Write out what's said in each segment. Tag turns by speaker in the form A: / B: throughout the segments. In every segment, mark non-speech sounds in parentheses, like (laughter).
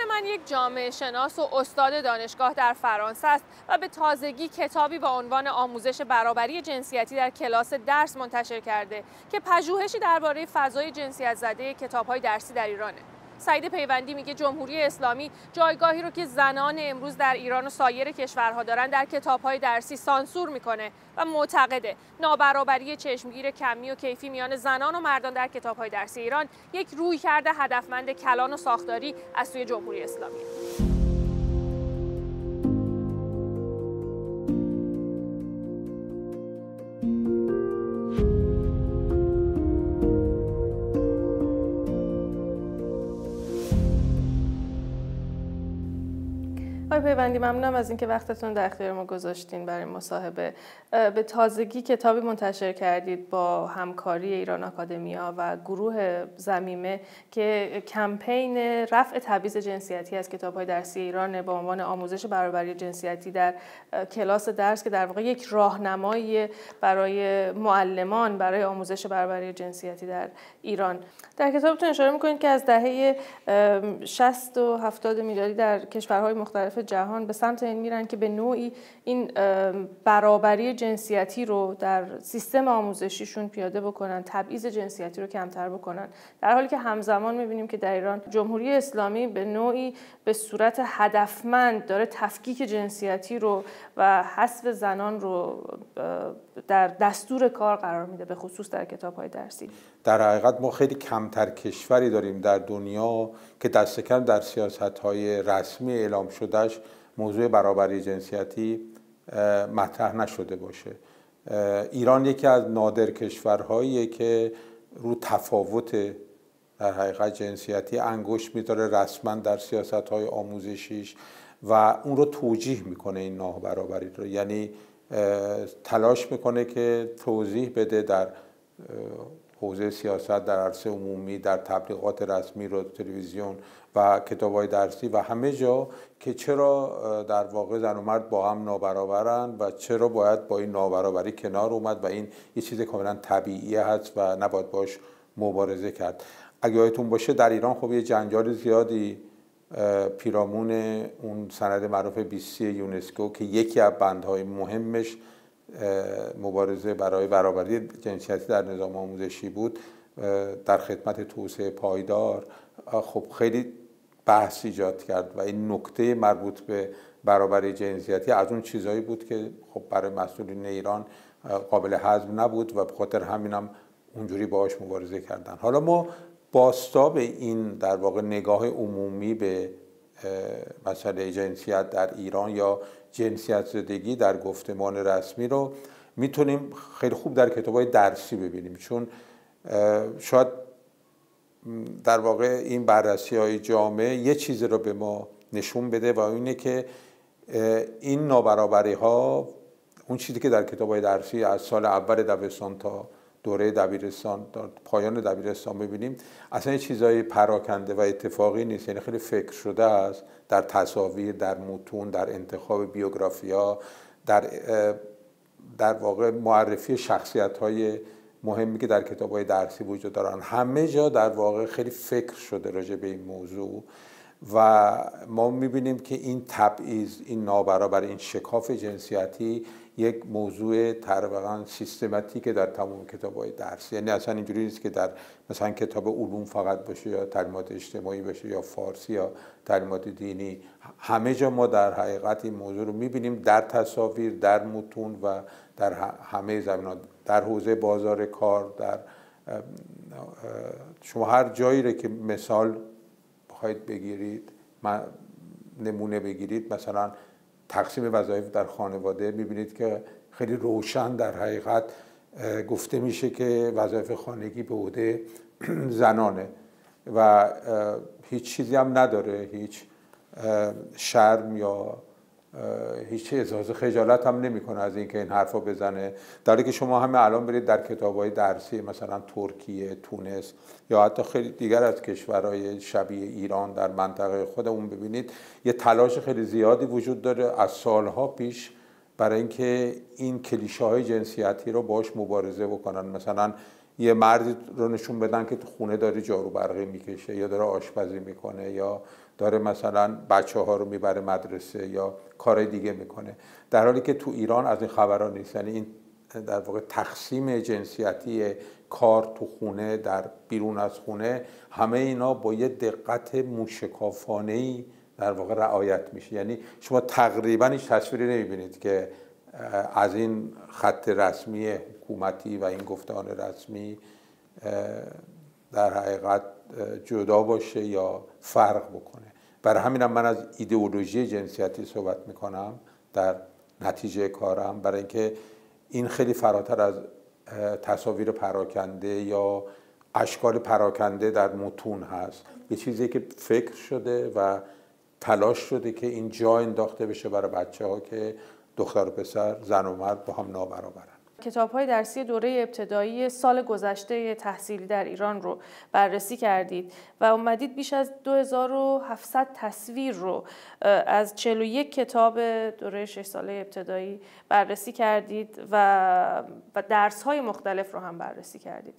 A: مهمان من یک جامعه شناس و استاد دانشگاه در فرانسه است و به تازگی کتابی با عنوان آموزش برابری جنسیتی در کلاس درس منتشر کرده که پژوهشی درباره فضای جنسیت زده کتابهای درسی در ایرانه. سعید پیوندی میگه جمهوری اسلامی جایگاهی رو که زنان امروز در ایران و سایر کشورها دارن در کتابهای درسی سانسور میکنه و معتقده نابرابری چشمگیر کمی و کیفی میان زنان و مردان در کتابهای درسی ایران یک روی کرده هدفمند کلان و ساختاری از سوی جمهوری اسلامی آقای پیوندی ممنونم از اینکه وقتتون در اختیار ما گذاشتین برای مصاحبه به تازگی کتابی منتشر کردید با همکاری ایران آکادمیا و گروه زمیمه که کمپین رفع تبعیض جنسیتی از کتابهای درسی ایران به عنوان آموزش برابری جنسیتی در کلاس درس که در واقع یک راهنمایی برای معلمان برای آموزش برابری جنسیتی در ایران در کتابتون اشاره میکنید که از دهه 60 و 70 میلادی در کشورهای مختلف جهان به سمت این میرن که به نوعی این برابری جنسیتی رو در سیستم آموزشیشون پیاده بکنن تبعیض جنسیتی رو کمتر بکنن در حالی که همزمان میبینیم که در ایران جمهوری اسلامی به نوعی به صورت هدفمند داره تفکیک جنسیتی رو و حذف زنان رو در دستور کار قرار میده به خصوص در کتاب های درسی
B: در حقیقت ما خیلی کمتر کشوری داریم در دنیا که دست کم در سیاست های رسمی اعلام شدهش موضوع برابری جنسیتی مطرح نشده باشه ایران یکی از نادر کشورهاییه که رو تفاوت در حقیقت جنسیتی انگشت میداره رسما در سیاست های آموزشیش و اون رو توجیه میکنه این نابرابری رو یعنی تلاش میکنه که توضیح بده در حوزه سیاست در عرصه عمومی در تبلیغات رسمی رو تلویزیون و کتاب های درسی و همه جا که چرا در واقع زن و مرد با هم نابرابرن و چرا باید با این نابرابری کنار اومد و این یه چیز کاملا طبیعی هست و نباید باش مبارزه کرد اگه یادتون باشه در ایران خب یه جنجال زیادی پیرامون اون سند معروف 20 یونسکو که یکی از بندهای مهمش مبارزه برای برابری جنسیتی در نظام آموزشی بود در خدمت توسعه پایدار خب خیلی بحث ایجاد کرد و این نکته مربوط به برابری جنسیتی از اون چیزایی بود که خب برای مسئولین ایران قابل حضم نبود و به خاطر هم اونجوری باهاش مبارزه کردن حالا ما باستاب این در واقع نگاه عمومی به مسئله جنسیت در ایران یا جنسیت زدگی در گفتمان رسمی رو میتونیم خیلی خوب در کتاب درسی ببینیم چون شاید در واقع این بررسی های جامعه یه چیزی رو به ما نشون بده و اینه که این نابرابری ها اون چیزی که در کتاب های درسی از سال اول دبستان تا دوره دبیرستان پایان دبیرستان ببینیم اصلا چیزای پراکنده و اتفاقی نیست یعنی خیلی فکر شده است در تصاویر در متون در انتخاب بیوگرافیا در در واقع معرفی شخصیت های مهمی که در کتاب های درسی وجود دارن همه جا در واقع خیلی فکر شده راجع به این موضوع و ما میبینیم که این تبعیض این نابرابر این شکاف جنسیتی یک موضوع طبقا سیستماتیک در تمام کتاب درس یعنی اصلا اینجوری نیست که در مثلا کتاب علوم فقط باشه یا تعلیمات اجتماعی باشه یا فارسی یا تعلیمات دینی همه جا ما در حقیقت این موضوع رو میبینیم در تصاویر در متون و در همه زمینات در حوزه بازار کار در شما هر جایی رو که مثال بخواید بگیرید نمونه بگیرید مثلا تقسیم وظایف در خانواده میبینید که خیلی روشن در حقیقت گفته میشه که وظایف خانگی به عهده (clears throat) زنانه و هیچ چیزی هم نداره هیچ شرم یا هیچ از خجالت هم نمیکنه از اینکه این حرفو بزنه در که شما همه الان برید در کتابهای درسی مثلا ترکیه تونس یا حتی خیلی دیگر از کشورهای شبیه ایران در منطقه خودمون ببینید یه تلاش خیلی زیادی وجود داره از سالها پیش برای اینکه این کلیشه های جنسیتی رو باش مبارزه بکنن مثلا یه مردی رو نشون بدن که تو خونه داره جارو برقی میکشه یا داره آشپزی میکنه یا داره مثلا بچه ها رو میبره مدرسه یا کار دیگه میکنه در حالی که تو ایران از این خبران نیست یعنی این در واقع تقسیم جنسیتی کار تو خونه در بیرون از خونه همه اینا با یه دقت موشکافانه ای در واقع رعایت میشه یعنی شما تقریبا هیچ تصویری نمیبینید که از این خط رسمی حکومتی و این گفتان رسمی در حقیقت جدا باشه یا فرق بکنه برای همینم من از ایدئولوژی جنسیتی صحبت میکنم در نتیجه کارم برای اینکه این خیلی فراتر از تصاویر پراکنده یا اشکال پراکنده در متون هست یه چیزی که فکر شده و تلاش شده که این جا انداخته بشه برای بچه ها که دختر و پسر زن و مرد با هم نابرابر
A: کتاب های درسی دوره ابتدایی سال گذشته تحصیلی در ایران رو بررسی کردید و اومدید بیش از 2700 تصویر رو از 41 کتاب دوره 6 ساله ابتدایی بررسی کردید و درس های مختلف رو هم بررسی کردید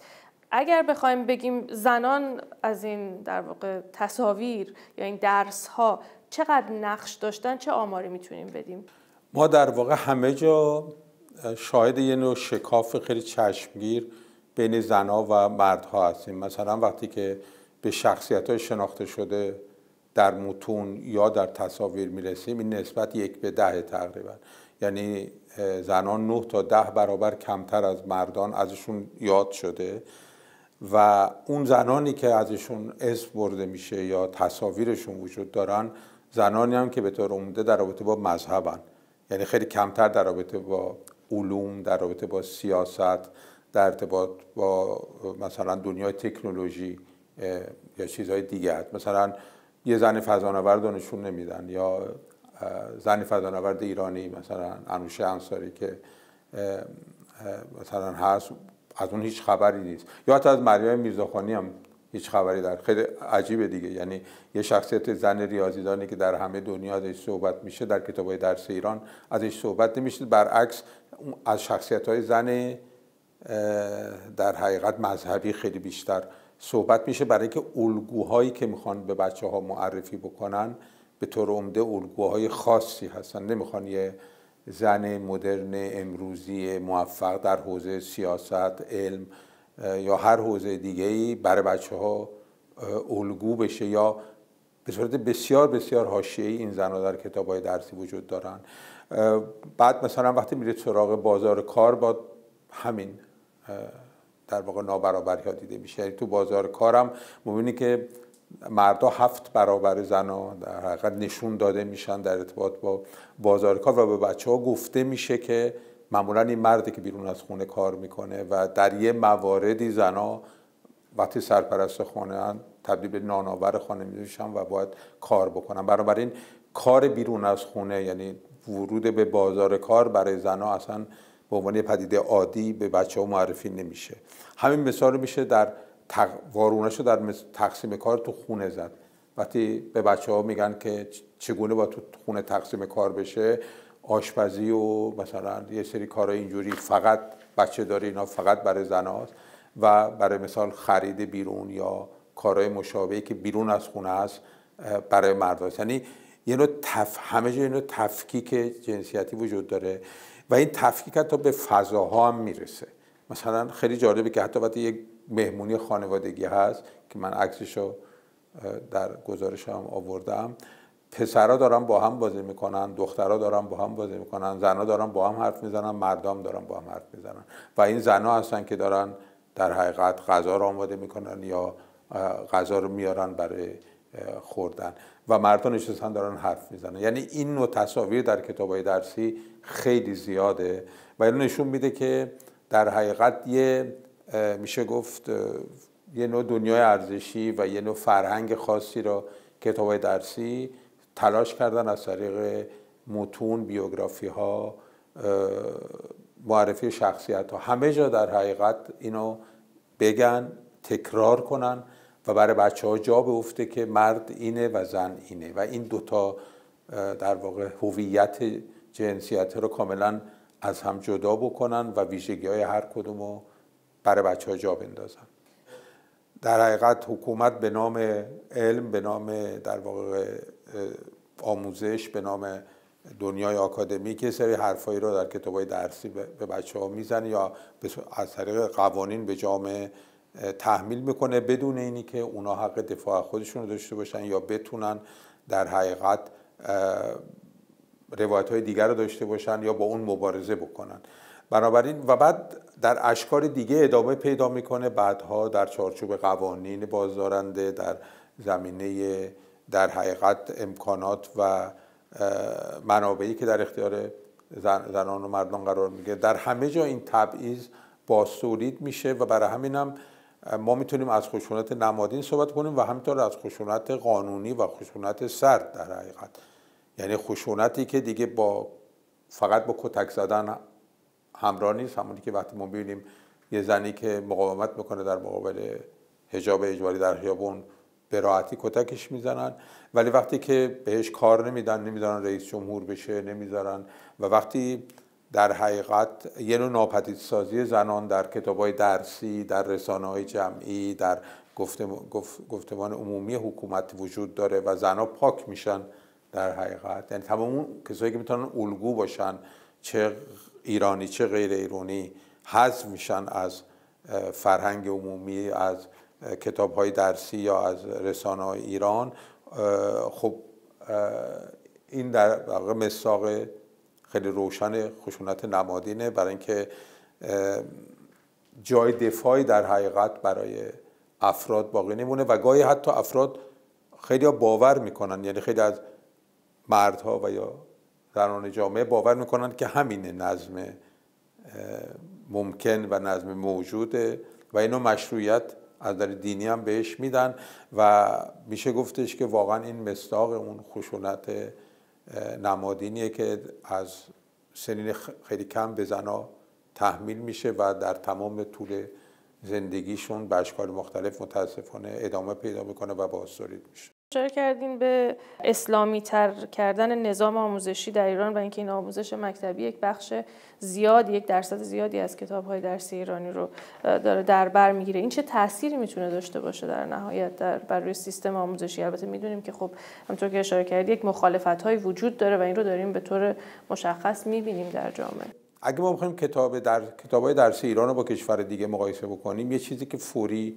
A: اگر بخوایم بگیم زنان از این در واقع تصاویر یا این درس ها چقدر نقش داشتن چه آماری میتونیم بدیم
B: ما در واقع همه جا شاهد یه نوع شکاف خیلی چشمگیر بین زنها و مردها هستیم مثلا وقتی که به شخصیت های شناخته شده در متون یا در تصاویر میرسیم این نسبت یک به ده تقریبا یعنی زنان نه تا ده برابر کمتر از مردان ازشون یاد شده و اون زنانی که ازشون اسم برده میشه یا تصاویرشون وجود دارن زنانی هم که به طور عمده در رابطه با مذهبن یعنی خیلی کمتر در رابطه با علوم در رابطه با سیاست در ارتباط با مثلا دنیای تکنولوژی یا چیزهای دیگه مثلا یه زن فضانورد نشون نمیدن یا زن فضانورد ایرانی مثلا انوشه انصاری که مثلا هست از اون هیچ خبری نیست یا حتی از مریم میرزاخانی هم هیچ خبری در خیلی عجیبه دیگه یعنی یه شخصیت زن ریاضیدانی که در همه دنیا ازش صحبت میشه در های درس ایران ازش صحبت نمیشه برعکس از شخصیت های زن در حقیقت مذهبی خیلی بیشتر صحبت میشه برای که الگوهایی که میخوان به بچه ها معرفی بکنن به طور عمده الگوهای خاصی هستن نمیخوان یه زن مدرن امروزی موفق در حوزه سیاست علم یا هر حوزه دیگه ای برای بچه ها الگو بشه یا به صورت بسیار بسیار حاشیه این ها در کتاب های درسی وجود دارن بعد مثلا وقتی میره سراغ بازار کار با همین در واقع نابرابری ها دیده میشه یعنی تو بازار کارم مبینی که مردا هفت برابر ها در حقیقت نشون داده میشن در ارتباط با بازار کار و به بچه ها گفته میشه که معمولا این مردی که بیرون از خونه کار میکنه و در یه مواردی زنا وقتی سرپرست خانه هن تبدیل به ناناور خانه میشن و باید کار بکنن بنابراین کار بیرون از خونه یعنی ورود به بازار کار برای زنها اصلا به عنوان پدیده عادی به بچه ها معرفی نمیشه همین مثال میشه در تق... وارونش در تقسیم کار تو خونه زد وقتی به بچه ها میگن که چگونه با تو خونه تقسیم کار بشه آشپزی و مثلا یه سری کار اینجوری فقط بچه داره اینا فقط برای زناست و برای مثال خرید بیرون یا کارهای مشابهی که بیرون از خونه است برای مرد هست یعنی یه نوع تف... همه جا تفکیک جنسیتی وجود داره و این تفکیک حتی به فضاها هم میرسه مثلا خیلی جالبه که حتی وقتی یک مهمونی خانوادگی هست که من عکسش رو در گزارشم آوردم پسرا دارن با هم بازی میکنن دخترا دارن با هم بازی میکنن زنا دارن با هم حرف میزنن مردام دارن با هم حرف میزنن و این زنا هستن که دارن در حقیقت غذا رو آماده میکنن یا غذا رو میارن برای خوردن و مردان نشستن دارن حرف میزنن یعنی این نوع تصاویر در های درسی خیلی زیاده و اینو نشون میده که در حقیقت یه میشه گفت یه نوع دنیای ارزشی و یه نوع فرهنگ خاصی رو کتاب های درسی تلاش کردن از طریق متون بیوگرافی ها معرفی شخصیت ها همه جا در حقیقت اینو بگن تکرار کنن و برای بچه ها جا بیفته که مرد اینه و زن اینه و این دوتا در واقع هویت جنسیت رو کاملا از هم جدا بکنن و ویژگی های هر کدوم رو برای بچه ها جا بندازن در حقیقت حکومت به نام علم به نام در واقع آموزش به نام دنیای آکادمی که سری حرفایی رو در های درسی به بچه ها میزنه یا از طریق قوانین به جامعه تحمیل میکنه بدون اینی که اونا حق دفاع خودشون رو داشته باشن یا بتونن در حقیقت روایت های دیگر رو داشته باشن یا با اون مبارزه بکنن بنابراین و بعد در اشکار دیگه ادامه پیدا میکنه بعدها در چارچوب قوانین بازدارنده در زمینه در حقیقت امکانات و منابعی که در اختیار زنان و مردان قرار میگه در همه جا این تبعیض باستولید میشه و برای همین هم ما میتونیم از خشونت نمادین صحبت کنیم و همینطور از خشونت قانونی و خشونت سرد در حقیقت یعنی خشونتی که دیگه با فقط با کتک زدن همراه نیست همونی که وقتی ما ببینیم یه زنی که مقاومت میکنه در مقابل هجاب اجباری در خیابون به راحتی کتکش میزنن ولی وقتی که بهش کار نمیدن نمیدارن رئیس جمهور بشه نمیذارن و وقتی در حقیقت یه نوع ناپدیدسازی زنان در های درسی در رسانه های جمعی در گفتمان عمومی حکومت وجود داره و زنها پاک میشن در حقیقت یعنی تمام اون کسایی که میتونن الگو باشن چه ایرانی چه غیر ایرانی حذف میشن از فرهنگ عمومی از کتاب های درسی یا از رسانه های ایران خب این در واقع مساق خیلی روشن خشونت نمادینه برای اینکه جای دفاعی در حقیقت برای افراد باقی نمونه و گاهی حتی افراد خیلی باور میکنن یعنی خیلی از مردها و یا زنان جامعه باور میکنن که همین نظم ممکن و نظم موجوده و اینو مشروعیت از در دینی هم بهش میدن و میشه گفتش که واقعا این مستاق اون خشونت نمادینیه که از سنین خیلی کم به زنا تحمیل میشه و در تمام طول زندگیشون به اشکال مختلف متاسفانه ادامه پیدا میکنه و بازدارید میشه
A: اشاره کردین به اسلامی تر کردن نظام آموزشی در ایران و اینکه این آموزش مکتبی یک بخش زیاد یک درصد زیادی از کتاب های درسی ایرانی رو داره در بر میگیره این چه تأثیری میتونه داشته باشه در نهایت در بر روی سیستم آموزشی البته میدونیم که خب همطور که اشاره کردید یک مخالفت های وجود داره و این رو داریم به طور مشخص میبینیم در جامعه
B: اگه ما بخوایم کتاب در کتابای درسی ایران رو با کشور دیگه مقایسه بکنیم یه چیزی که فوری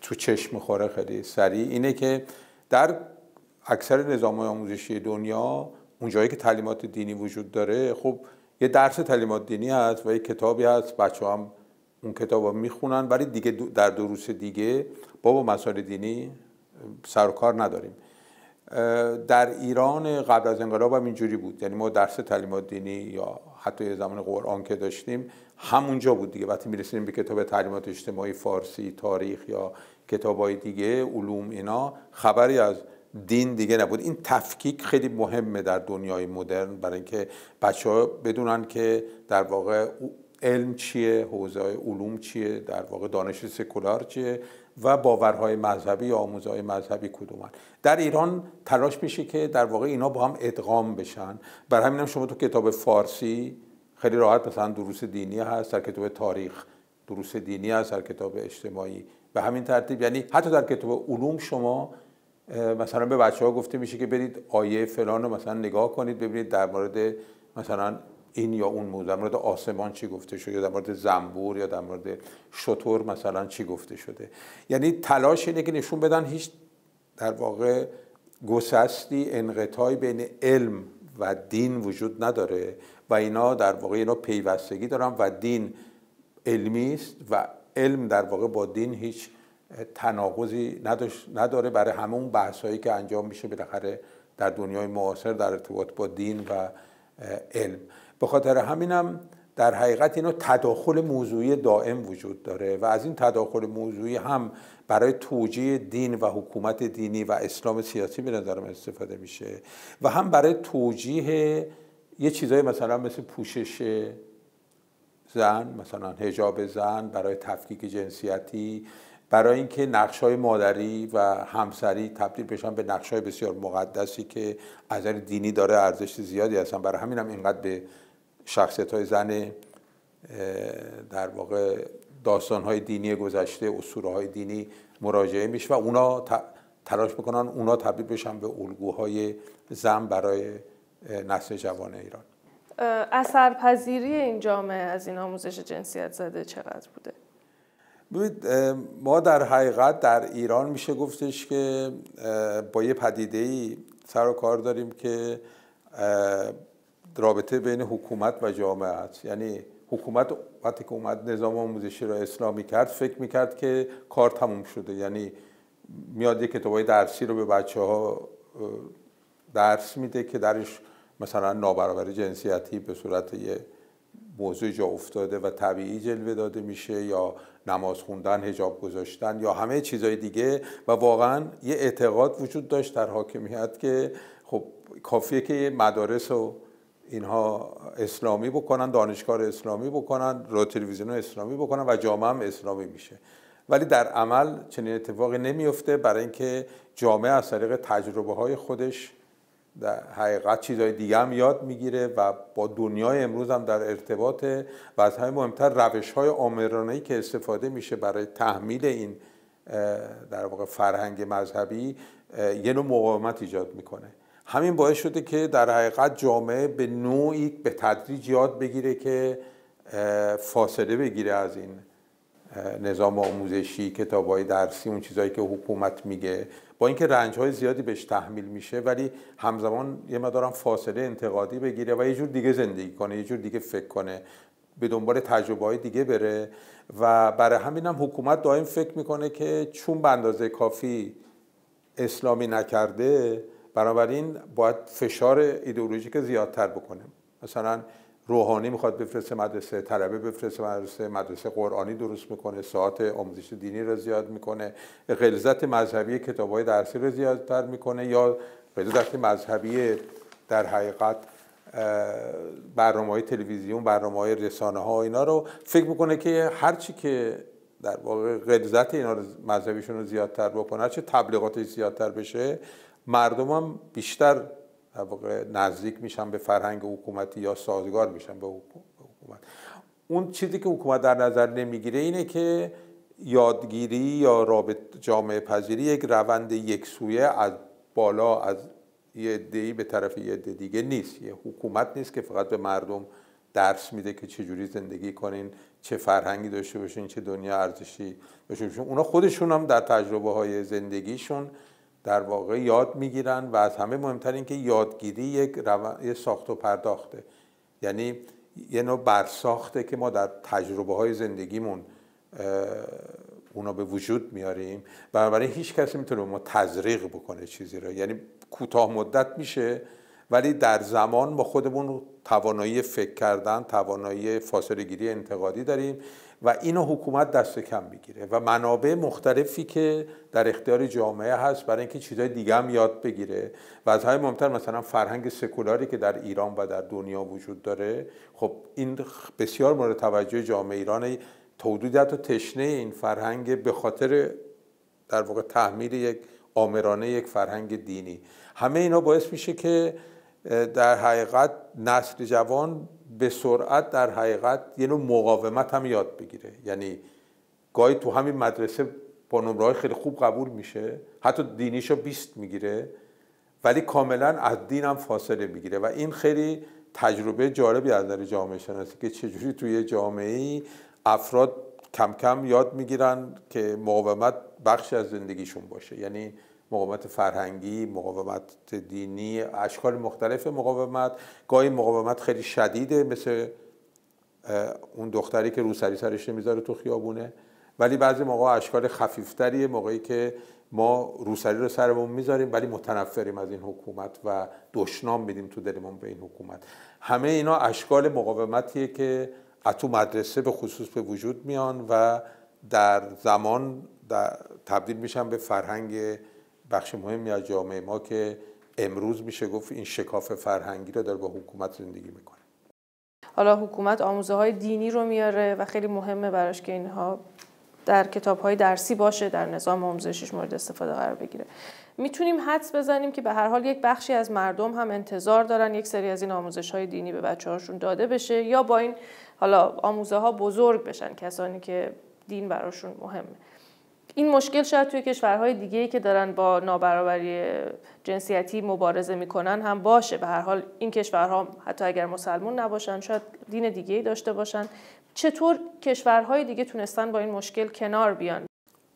B: تو چشم خوره خیلی سریع اینه که در اکثر نظام آموزشی دنیا اونجایی که تعلیمات دینی وجود داره خب یه درس تعلیمات دینی هست و یه کتابی هست بچه هم اون کتاب رو میخونن ولی دیگه در دروس دیگه با با مسائل دینی سرکار نداریم در ایران قبل از انقلاب هم اینجوری بود یعنی ما درس تعلیمات دینی یا حتی یه زمان قرآن که داشتیم همونجا بود دیگه وقتی میرسیم به کتاب تعلیمات اجتماعی فارسی تاریخ یا کتابای دیگه علوم اینا خبری از دین دیگه نبود این تفکیک خیلی مهمه در دنیای مدرن برای اینکه بچه ها بدونن که در واقع علم چیه حوزه علوم چیه در واقع دانش سکولار چیه و باورهای مذهبی یا آموزهای مذهبی کدومن در ایران تلاش میشه که در واقع اینا با هم ادغام بشن بر همینم شما تو کتاب فارسی خیلی راحت مثلا دروس دینی هست در کتاب تاریخ دروس دینی هست در کتاب اجتماعی به همین ترتیب یعنی حتی در کتاب علوم شما مثلا به بچه ها گفته میشه که برید آیه فلان رو مثلا نگاه کنید ببینید در مورد مثلا این یا اون موضوع در مورد آسمان چی گفته شده یا در مورد زنبور یا در مورد شطور مثلا چی گفته شده یعنی تلاش اینه که نشون بدن هیچ در واقع گسستی انقطاعی بین علم و دین وجود نداره و اینا در واقع اینا پیوستگی دارن و دین علمی است و علم در واقع با دین هیچ تناقضی نداره برای همون بحثایی که انجام میشه بالاخره در دنیای معاصر در ارتباط با دین و علم به خاطر همینم در حقیقت اینا تداخل موضوعی دائم وجود داره و از این تداخل موضوعی هم برای توجیه دین و حکومت دینی و اسلام سیاسی به نظر استفاده میشه و هم برای توجیه یه چیزای مثلا مثل پوشش زن مثلا هجاب زن برای تفکیک جنسیتی برای اینکه نقش های مادری و همسری تبدیل بشن به نقش های بسیار مقدسی که از دینی داره ارزش زیادی هستن برای همین هم اینقدر به شخصیت های زن در واقع داستان های دینی گذشته اسطوره های دینی مراجعه میشه و اونا تلاش میکنن اونا تبدیل بشن به الگوهای زن برای نسل جوان ایران
A: اثرپذیری این جامعه از این آموزش جنسیت زده چقدر بوده
B: ببینید ما در حقیقت در ایران میشه گفتش که با یه پدیده ای سر و کار داریم که رابطه بین حکومت و جامعه است یعنی حکومت وقتی که اومد نظام آموزشی را اسلامی کرد فکر میکرد که کار تموم شده یعنی میاد یه کتابای درسی رو به بچه ها درس میده که درش مثلا نابرابری جنسیتی به صورت یه موضوع جا افتاده و طبیعی جلوه داده میشه یا نماز خوندن هجاب گذاشتن یا همه چیزهای دیگه و واقعا یه اعتقاد وجود داشت در حاکمیت که خب کافیه که مدارس و اینها اسلامی بکنن دانشگاه اسلامی بکنن رو تلویزیون اسلامی بکنن و جامعه هم اسلامی میشه ولی در عمل چنین اتفاقی نمیفته برای اینکه جامعه از طریق تجربه های خودش در حقیقت چیزهای دیگه هم یاد میگیره و با دنیای امروز هم در ارتباطه و از همه مهمتر روش های آمرانهی که استفاده میشه برای تحمیل این در واقع فرهنگ مذهبی یه نوع مقاومت ایجاد میکنه همین باعث شده که در حقیقت جامعه به نوعی به تدریج یاد بگیره که فاصله بگیره از این نظام آموزشی کتابهای درسی اون چیزهایی که حکومت میگه با اینکه رنج های زیادی بهش تحمیل میشه ولی همزمان یه مدارم فاصله انتقادی بگیره و یه جور دیگه زندگی کنه یه جور دیگه فکر کنه به دنبال تجربه های دیگه بره و برای همین هم حکومت دائم فکر میکنه که چون به اندازه کافی اسلامی نکرده بنابراین باید فشار ایدئولوژیک زیادتر بکنه مثلا روحانی میخواد بفرسته مدرسه طلبه بفرسته مدرسه مدرسه قرآنی درست میکنه ساعت آموزش دینی رو زیاد میکنه غلظت مذهبی کتاب های درسی رو زیادتر میکنه یا غلظت مذهبی در حقیقت برنامه های تلویزیون برنامه های رسانه ها اینا رو فکر میکنه که هرچی که در واقع غلظت اینا رو مذهبیشون رو زیادتر بکنه هرچی تبلیغاتش زیادتر بشه مردم هم بیشتر نزدیک میشن به فرهنگ حکومتی یا سازگار میشن به حکومت اون چیزی که حکومت در نظر نمیگیره اینه که یادگیری یا رابط جامعه پذیری یک روند یکسویه از بالا از یه دی به طرف یه عده دیگه نیست یه حکومت نیست که فقط به مردم درس میده که چه جوری زندگی کنین چه فرهنگی داشته باشین چه دنیا ارزشی داشته باشین اونا خودشون هم در تجربه های زندگیشون در واقع یاد میگیرن و از همه مهمتر این که یادگیری یک, رو... ساخت و پرداخته یعنی یه نوع برساخته که ما در تجربه های زندگیمون اونا به وجود میاریم بنابراین هیچ کسی میتونه ما تزریق بکنه چیزی رو یعنی کوتاه مدت میشه ولی در زمان ما خودمون توانایی فکر کردن توانایی فاصله گیری انتقادی داریم و اینو حکومت دست کم بگیره و منابع مختلفی که در اختیار جامعه هست برای اینکه چیزهای دیگه هم یاد بگیره و از های مهمتر مثلا فرهنگ سکولاری که در ایران و در دنیا وجود داره خب این بسیار مورد توجه جامعه ایران تودودت و تشنه این فرهنگ به خاطر در واقع تحمیل یک آمرانه یک فرهنگ دینی همه اینا باعث میشه که در حقیقت نسل جوان به سرعت در حقیقت یه نوع مقاومت هم یاد بگیره یعنی گاهی تو همین مدرسه با نمره خیلی خوب قبول میشه حتی دینیشو بیست میگیره ولی کاملا از دین هم فاصله میگیره و این خیلی تجربه جالبی از نظر جامعه شناسی که چجوری توی جامعه ای افراد کم کم یاد میگیرن که مقاومت بخشی از زندگیشون باشه یعنی مقاومت فرهنگی، مقاومت دینی، اشکال مختلف مقاومت گاهی مقاومت خیلی شدیده مثل اون دختری که روسری سرش نمیذاره تو خیابونه ولی بعضی موقع اشکال خفیفتریه موقعی که ما روسری رو سرمون میذاریم ولی متنفریم از این حکومت و دشنام میدیم تو دلمون به این حکومت همه اینا اشکال مقاومتیه که تو مدرسه به خصوص به وجود میان و در زمان در تبدیل میشن به فرهنگ بخش مهمی از جامعه ما که امروز میشه گفت این شکاف فرهنگی رو داره با حکومت زندگی میکنه
A: حالا حکومت آموزه های دینی رو میاره و خیلی مهمه براش که اینها در کتاب های درسی باشه در نظام آموزشیش مورد استفاده قرار بگیره میتونیم حدس بزنیم که به هر حال یک بخشی از مردم هم انتظار دارن یک سری از این آموزش های دینی به بچه هاشون داده بشه یا با این حالا آموزه ها بزرگ بشن کسانی که دین براشون مهمه این مشکل شاید توی کشورهای دیگه ای که دارن با نابرابری جنسیتی مبارزه میکنن هم باشه به هر حال این کشورها حتی اگر مسلمون نباشن شاید دین دیگه ای داشته باشن چطور کشورهای دیگه تونستن با این مشکل کنار بیان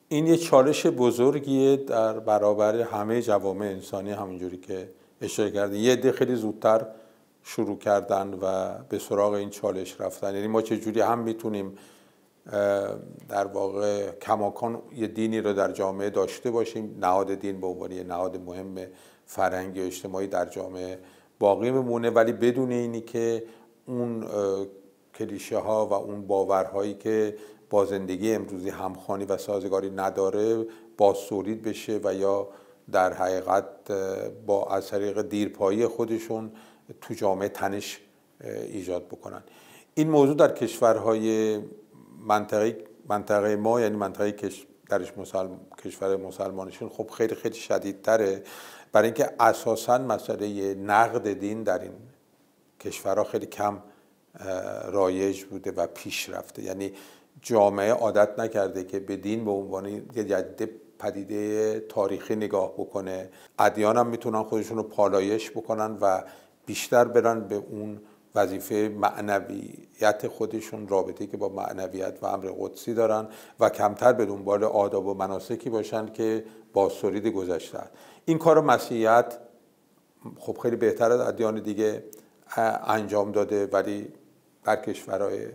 B: این یه چالش بزرگیه در برابر همه جوامع انسانی همونجوری که اشاره کردیم. یه عده خیلی زودتر شروع کردن و به سراغ این چالش رفتن یعنی ما چه هم میتونیم در واقع کماکان یه دینی رو در جامعه داشته باشیم نهاد دین به عنوان یه نهاد مهم فرهنگی و اجتماعی در جامعه باقی بمونه ولی بدون اینی که اون کلیشه ها و اون باورهایی که با زندگی امروزی همخانی و سازگاری نداره سورید بشه و یا در حقیقت با از طریق دیرپایی خودشون تو جامعه تنش ایجاد بکنن این موضوع در کشورهای منطقه منطقه ما یعنی منطقه کش درش مسلم، کشور مسلمانشون خب خیلی خیلی شدیدتره برای اینکه اساسا مسئله نقد دین در این کشورها خیلی کم رایج بوده و پیش رفته یعنی جامعه عادت نکرده که به دین به عنوان یه جدید پدیده تاریخی نگاه بکنه ادیان هم میتونن خودشون رو پالایش بکنن و بیشتر برن به اون وظیفه معنویت خودشون رابطه که با معنویت و امر قدسی دارن و کمتر به دنبال آداب و مناسکی باشن که با سرید گذشته این کار مسیحیت خب خیلی بهتر از ادیان دیگه انجام داده ولی بر کشورهای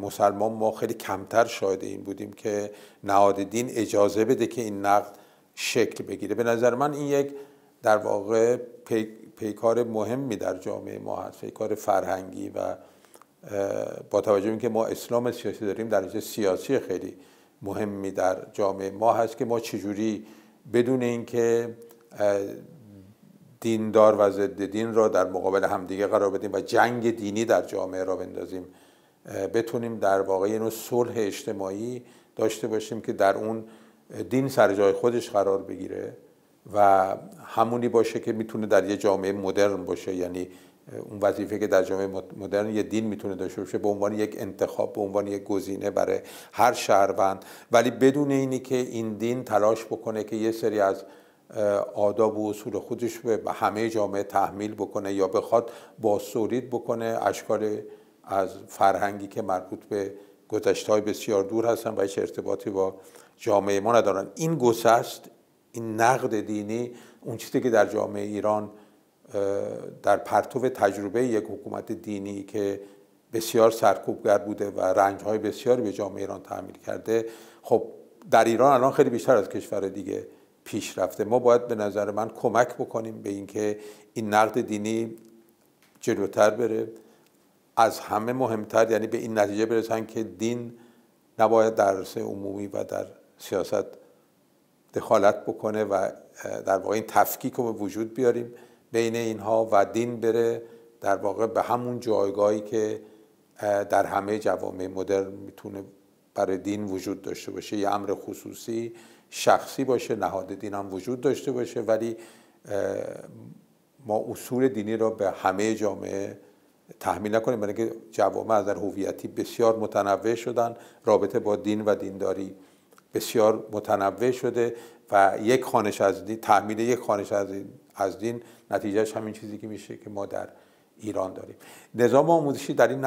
B: مسلمان ما خیلی کمتر شاهد این بودیم که نهاد دین اجازه بده که این نقد شکل بگیره به نظر من این یک در واقع پیکار مهمی در جامعه ما هست پیکار فرهنگی و با توجه اینکه ما اسلام سیاسی داریم در اینجا سیاسی خیلی مهمی در جامعه ما هست که ما چجوری بدون اینکه دیندار و ضد دین را در مقابل همدیگه قرار بدیم و جنگ دینی در جامعه را بندازیم بتونیم در واقع یه نوع صلح اجتماعی داشته باشیم که در اون دین سر جای خودش قرار بگیره و همونی باشه که میتونه در یه جامعه مدرن باشه یعنی اون وظیفه که در جامعه مدرن یه دین میتونه داشته باشه به عنوان یک انتخاب به عنوان یک گزینه برای هر شهروند ولی بدون اینی که این دین تلاش بکنه که یه سری از آداب و اصول خودش به همه جامعه تحمیل بکنه یا بخواد سورید بکنه اشکال از فرهنگی که مربوط به گذشته های بسیار دور هستن و هیچ ارتباطی با جامعه ما ندارن این گسست این نقد دینی اون چیزی که در جامعه ایران در پرتو تجربه یک حکومت دینی که بسیار سرکوبگر بوده و رنجهای بسیاری به جامعه ایران تحمیل کرده خب در ایران الان خیلی بیشتر از کشور دیگه پیش رفته ما باید به نظر من کمک بکنیم به اینکه این نقد دینی جلوتر بره از همه مهمتر یعنی به این نتیجه برسن که دین نباید در عرصه عمومی و در سیاست دخالت بکنه و در واقع این تفکیک رو به وجود بیاریم بین اینها و دین بره در واقع به همون جایگاهی که در همه جوامع مدرن میتونه برای دین وجود داشته باشه یه امر خصوصی شخصی باشه نهاد دین هم وجود داشته باشه ولی ما اصول دینی را به همه جامعه تحمیل نکنیم برای اینکه جوامع از در هویتی بسیار متنوع شدن رابطه با دین و دینداری بسیار متنوع شده و یک خانش از دین تحمیل یک خانش از دین, نتیجهش همین چیزی که میشه که ما در ایران داریم نظام آموزشی در این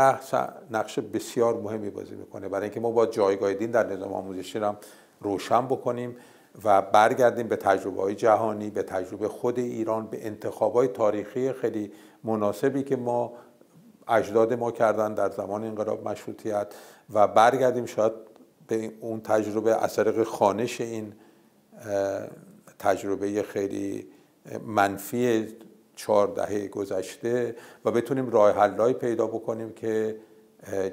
B: نقش بسیار مهمی بازی میکنه برای اینکه ما با جایگاه دین در نظام آموزشی رو روشن بکنیم و برگردیم به تجربه های جهانی به تجربه خود ایران به انتخاب های تاریخی خیلی مناسبی که ما اجداد ما کردن در زمان انقلاب مشروطیت و برگردیم شاید به اون تجربه از طریق خانش این تجربه خیلی منفی چهار دهه گذشته و بتونیم راه پیدا بکنیم که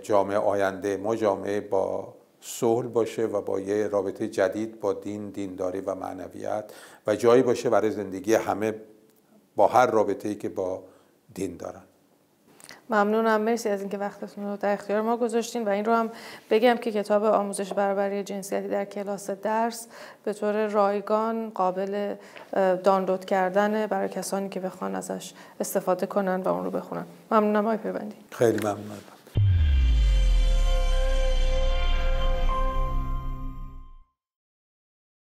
B: جامعه آینده ما جامعه با صلح باشه و با یه رابطه جدید با دین دینداری و معنویت و جایی باشه برای زندگی همه با هر رابطه‌ای که با دین دارن
A: ممنونم مرسی از اینکه وقتتون رو در اختیار ما گذاشتین و این رو هم بگم که کتاب آموزش برابری جنسیتی در کلاس درس به طور رایگان قابل دانلود کردن برای کسانی که بخوان ازش استفاده کنن و اون رو بخونن ممنونم آقای پیوندی خیلی ممنونم